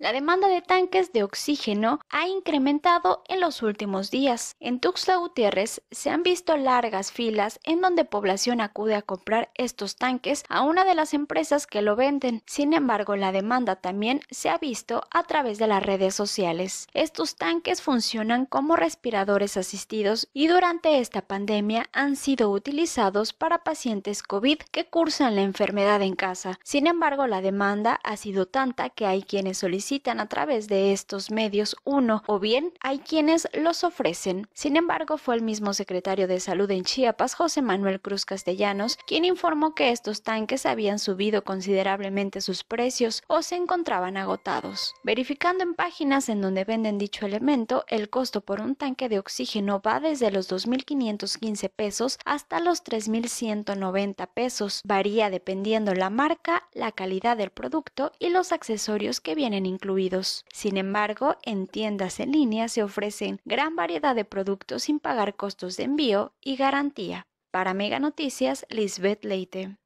La demanda de tanques de oxígeno ha incrementado en los últimos días. En Tuxtla Gutiérrez se han visto largas filas en donde población acude a comprar estos tanques a una de las empresas que lo venden. Sin embargo, la demanda también se ha visto a través de las redes sociales. Estos tanques funcionan como respiradores asistidos y durante esta pandemia han sido utilizados para pacientes COVID que cursan la enfermedad en casa. Sin embargo, la demanda ha sido tanta que hay quienes solicitan a través de estos medios uno o bien hay quienes los ofrecen. Sin embargo, fue el mismo secretario de Salud en Chiapas, José Manuel Cruz Castellanos, quien informó que estos tanques habían subido considerablemente sus precios o se encontraban agotados. Verificando en páginas en donde venden dicho elemento, el costo por un tanque de oxígeno va desde los 2.515 pesos hasta los 3.190 pesos. Varía dependiendo la marca, la calidad del producto y los accesorios que vienen incluidos. Sin embargo, en tiendas en línea se ofrecen gran variedad de productos sin pagar costos de envío y garantía. Para Mega Noticias, Lisbeth Leite.